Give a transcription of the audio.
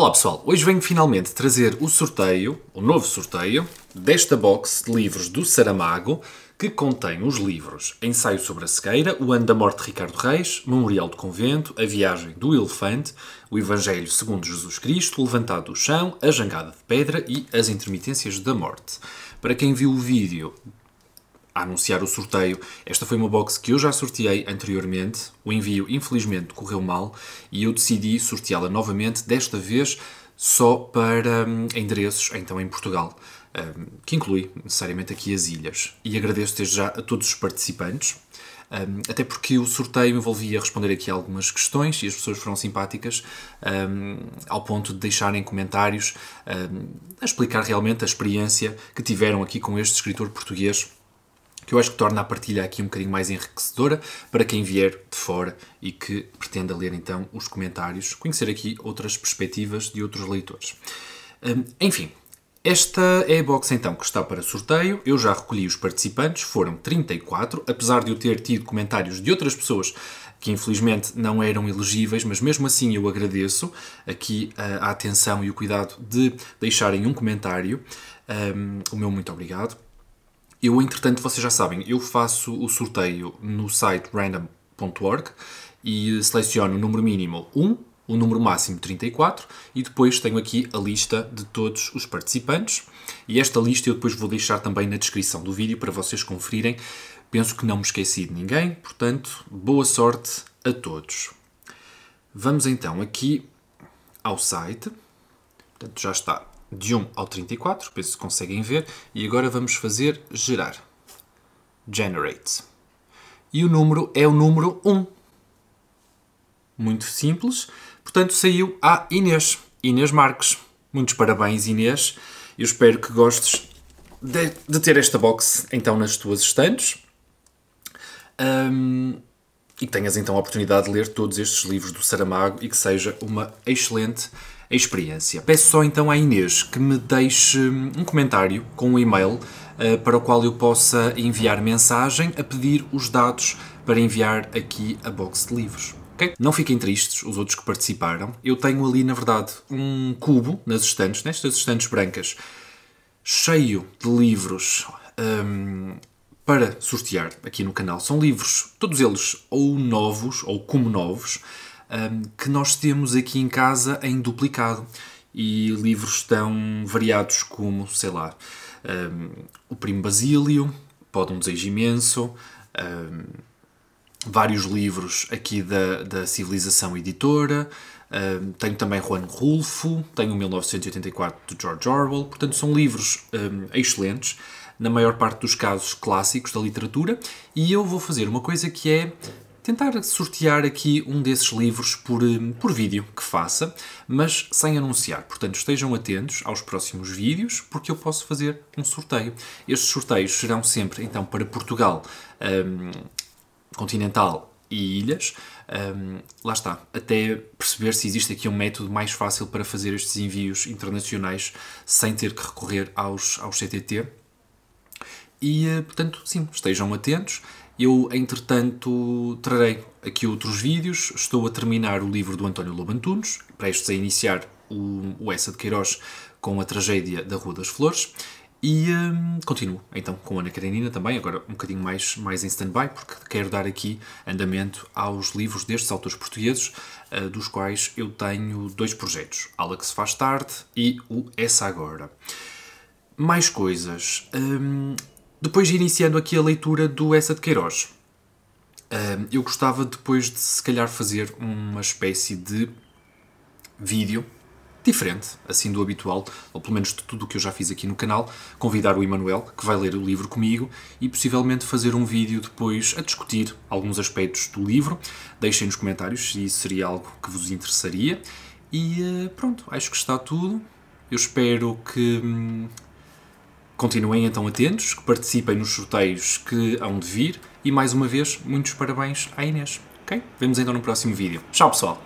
Olá pessoal, hoje venho finalmente trazer o sorteio, o novo sorteio, desta box de livros do Saramago, que contém os livros Ensaio sobre a Cegueira, O Ano da Morte de Ricardo Reis, Memorial do Convento, A Viagem do Elefante, O Evangelho segundo Jesus Cristo, Levantado do Chão, A Jangada de Pedra e As Intermitências da Morte. Para quem viu o vídeo a anunciar o sorteio. Esta foi uma box que eu já sorteei anteriormente, o envio infelizmente correu mal e eu decidi sorteá-la novamente, desta vez só para hum, endereços então em Portugal, hum, que inclui necessariamente aqui as ilhas. E agradeço desde já a todos os participantes. Um, até porque o sorteio envolvia responder aqui algumas questões e as pessoas foram simpáticas um, ao ponto de deixarem comentários um, a explicar realmente a experiência que tiveram aqui com este escritor português que eu acho que torna a partilha aqui um bocadinho mais enriquecedora para quem vier de fora e que pretenda ler então os comentários, conhecer aqui outras perspectivas de outros leitores. Um, enfim, esta é a box então que está para sorteio. Eu já recolhi os participantes, foram 34, apesar de eu ter tido comentários de outras pessoas que infelizmente não eram elegíveis, mas mesmo assim eu agradeço aqui a, a atenção e o cuidado de deixarem um comentário. Um, o meu muito obrigado. Eu, entretanto, vocês já sabem, eu faço o sorteio no site random.org e seleciono o número mínimo 1, o número máximo 34 e depois tenho aqui a lista de todos os participantes. E esta lista eu depois vou deixar também na descrição do vídeo para vocês conferirem. Penso que não me esqueci de ninguém, portanto, boa sorte a todos. Vamos então aqui ao site. Portanto, já está de 1 ao 34, penso que conseguem ver, e agora vamos fazer gerar. Generate. E o número é o número 1. Muito simples. Portanto, saiu a Inês. Inês Marques. Muitos parabéns, Inês. Eu espero que gostes de, de ter esta box, então, nas tuas estantes. Um, e tenhas então a oportunidade de ler todos estes livros do Saramago e que seja uma excelente experiência. Peço só então à Inês que me deixe hum, um comentário com um e-mail eh, para o qual eu possa enviar mensagem a pedir os dados para enviar aqui a box de livros. Okay? Não fiquem tristes, os outros que participaram. Eu tenho ali, na verdade, um cubo nas estantes, nestas estantes brancas, cheio de livros. Um, para sortear aqui no canal são livros, todos eles ou novos ou como novos, que nós temos aqui em casa em duplicado. E livros tão variados como, sei lá, O Primo Basílio, Pode um Desejo Imenso, vários livros aqui da, da Civilização Editora, um, tenho também Juan Rulfo, tenho 1984 de George Orwell, portanto são livros um, excelentes na maior parte dos casos clássicos da literatura, e eu vou fazer uma coisa que é tentar sortear aqui um desses livros por, eh, por vídeo que faça, mas sem anunciar. Portanto, estejam atentos aos próximos vídeos, porque eu posso fazer um sorteio. Estes sorteios serão sempre, então, para Portugal um, ehm, continental e ilhas. Um, ehm, lá está, até perceber se existe aqui um método mais fácil para fazer estes envios internacionais sem ter que recorrer aos, aos CTT e, eh, portanto, sim, estejam atentos. Eu, entretanto, trarei aqui outros vídeos. Estou a terminar o livro do António Lobantunos, prestes a iniciar o, o Essa de Queiroz com a tragédia da Rua das Flores. E hum, continuo, então, com Ana Karenina também, agora um bocadinho mais, mais em stand-by, porque quero dar aqui andamento aos livros destes autores portugueses, uh, dos quais eu tenho dois projetos, se Faz Tarde e o Essa Agora. Mais coisas. Hum, depois de iniciando aqui a leitura do Essa de Queiroz, eu gostava depois de se calhar fazer uma espécie de vídeo diferente, assim do habitual, ou pelo menos de tudo o que eu já fiz aqui no canal, convidar o Emanuel, que vai ler o livro comigo, e possivelmente fazer um vídeo depois a discutir alguns aspectos do livro. Deixem nos comentários se isso seria algo que vos interessaria. E eh, pronto, acho que está tudo. Eu espero que hum, Continuem então atentos, que participem nos sorteios que hão de vir e mais uma vez, muitos parabéns à Inês. Ok? Vemos então no próximo vídeo. Tchau, pessoal!